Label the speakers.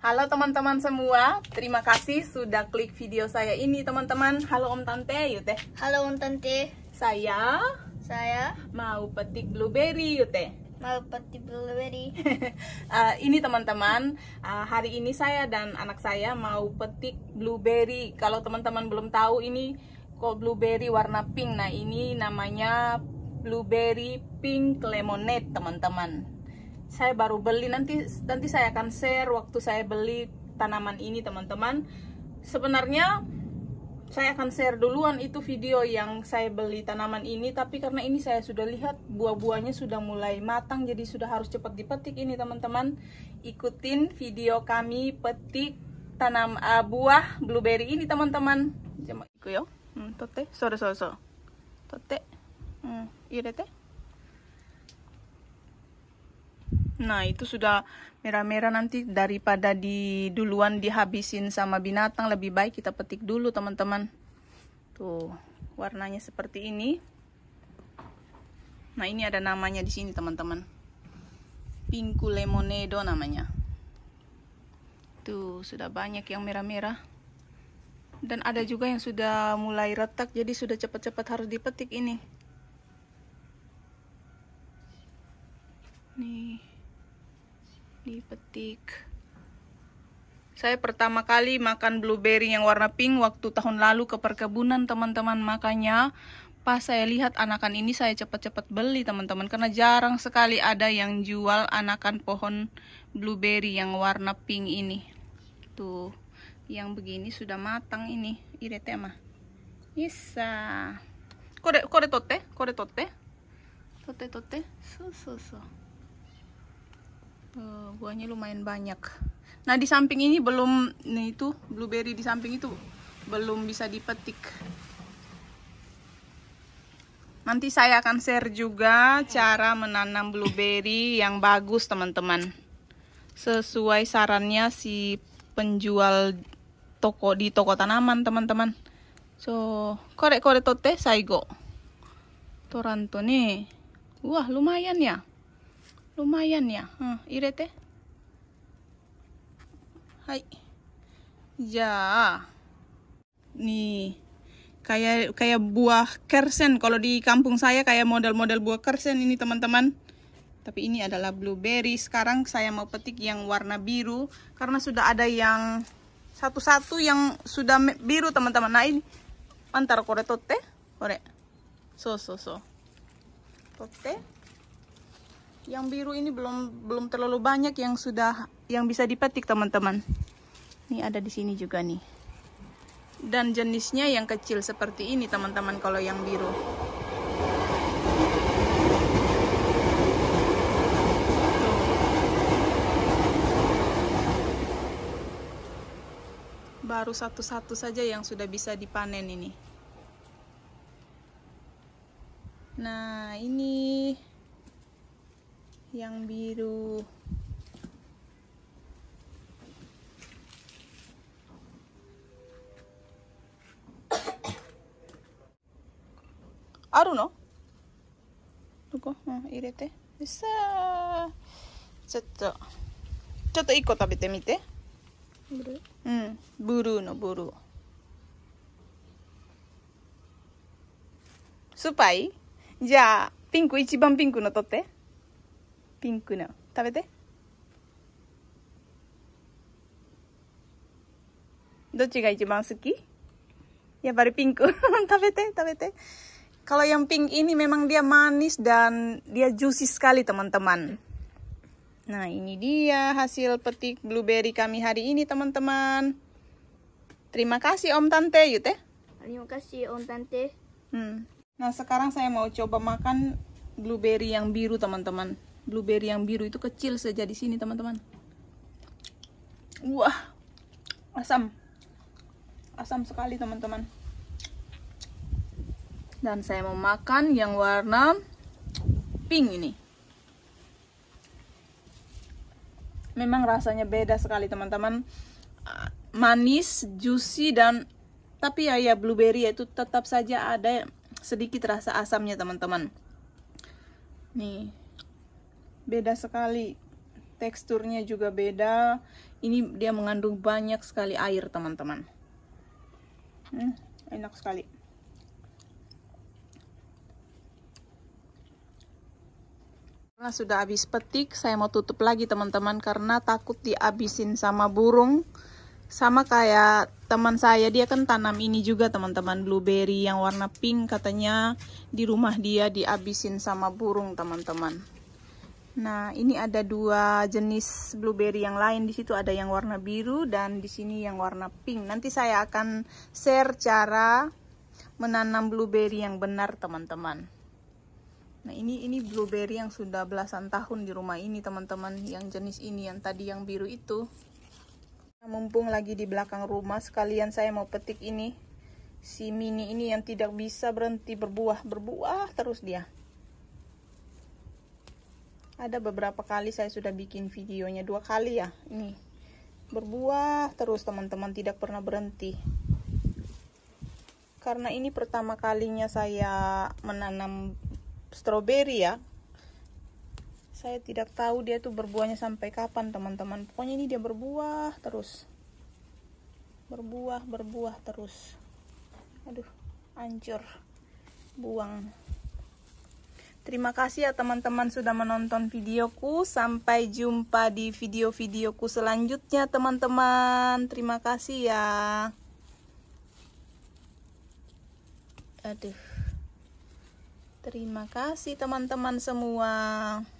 Speaker 1: Halo teman-teman semua, terima kasih sudah klik video saya ini teman-teman. Halo Om Tante, yuk teh. Halo Om Tante. Saya saya mau petik blueberry yuk teh. Mau petik blueberry. uh, ini teman-teman, uh, hari ini saya dan anak saya mau petik blueberry. Kalau teman-teman belum tahu ini kok blueberry warna pink. Nah, ini namanya blueberry pink lemonade, teman-teman saya baru beli nanti nanti saya akan share waktu saya beli tanaman ini teman-teman sebenarnya saya akan share duluan itu video yang saya beli tanaman ini tapi karena ini saya sudah lihat buah-buahnya sudah mulai matang jadi sudah harus cepat dipetik ini teman-teman ikutin video kami petik tanam uh, buah blueberry ini teman-teman jemput ikut yo hmm, tote sore sore sore tote hmm, iya deh. Nah, itu sudah merah-merah nanti daripada di duluan dihabisin sama binatang, lebih baik kita petik dulu, teman-teman. Tuh, warnanya seperti ini. Nah, ini ada namanya di sini, teman-teman. Pinku lemonedo namanya. Tuh, sudah banyak yang merah-merah. Dan ada juga yang sudah mulai retak, jadi sudah cepat-cepat harus dipetik ini. Nih dipetik saya pertama kali makan blueberry yang warna pink waktu tahun lalu ke perkebunan teman-teman makanya pas saya lihat anakan ini saya cepat-cepat beli teman-teman karena jarang sekali ada yang jual anakan pohon blueberry yang warna pink ini tuh yang begini sudah matang ini irete tema isa kore kore tote kore tote tote tote so so so Eh, buahnya lumayan banyak nah di samping ini belum nih itu blueberry di samping itu belum bisa dipetik nanti saya akan share juga cara menanam blueberry yang bagus teman-teman sesuai sarannya si penjual toko di toko tanaman teman-teman so korek korek tote saigo toranto nih wah lumayan ya lumayan ya hmm, hai, ya nih kayak kayak buah kersen kalau di kampung saya kayak model-model buah kersen ini teman-teman tapi ini adalah blueberry sekarang saya mau petik yang warna biru karena sudah ada yang satu-satu yang sudah biru teman-teman nah ini antara kore tote kore so so so tote yang biru ini belum belum terlalu banyak yang sudah yang bisa dipetik teman-teman. Ini ada di sini juga nih. Dan jenisnya yang kecil seperti ini teman-teman kalau yang biru. baru satu-satu saja yang sudah bisa dipanen ini. Nah, ini yang biru あるのどこ、うん、入れてさあちょっとちょっと1個食べてみてブルーうんブルーのブルースパイじゃあピンク一番ピンクの取って。ピンクな食べてどっちが一番好き Ya pink. Kalau yang pink ini memang dia manis dan dia juicy sekali teman-teman. Nah ini dia hasil petik blueberry kami hari ini teman-teman. Terima kasih Om Tante Yute. Terima kasih Om Tante. Hmm. Nah sekarang saya mau coba makan blueberry yang biru teman-teman blueberry yang biru itu kecil saja di sini teman-teman wah asam asam sekali teman-teman dan saya mau makan yang warna pink ini memang rasanya beda sekali teman-teman manis juicy dan tapi ya ya blueberry itu tetap saja ada sedikit rasa asamnya teman-teman nih beda sekali teksturnya juga beda ini dia mengandung banyak sekali air teman-teman hmm, enak sekali Nah, sudah habis petik saya mau tutup lagi teman-teman karena takut dihabisin sama burung sama kayak teman saya dia kan tanam ini juga teman-teman blueberry yang warna pink katanya di rumah dia dihabisin sama burung teman-teman Nah, ini ada dua jenis blueberry yang lain. Di situ ada yang warna biru dan di sini yang warna pink. Nanti saya akan share cara menanam blueberry yang benar, teman-teman. Nah, ini ini blueberry yang sudah belasan tahun di rumah ini, teman-teman. Yang jenis ini yang tadi yang biru itu. Mumpung lagi di belakang rumah, sekalian saya mau petik ini. Si mini ini yang tidak bisa berhenti berbuah, berbuah terus dia ada beberapa kali saya sudah bikin videonya dua kali ya ini berbuah terus teman-teman tidak pernah berhenti karena ini pertama kalinya saya menanam stroberi ya saya tidak tahu dia tuh berbuahnya sampai kapan teman-teman pokoknya ini dia berbuah terus berbuah berbuah terus aduh hancur buang Terima kasih ya teman-teman sudah menonton videoku. Sampai jumpa di video-videoku selanjutnya teman-teman. Terima kasih ya. Aduh. Terima kasih teman-teman semua.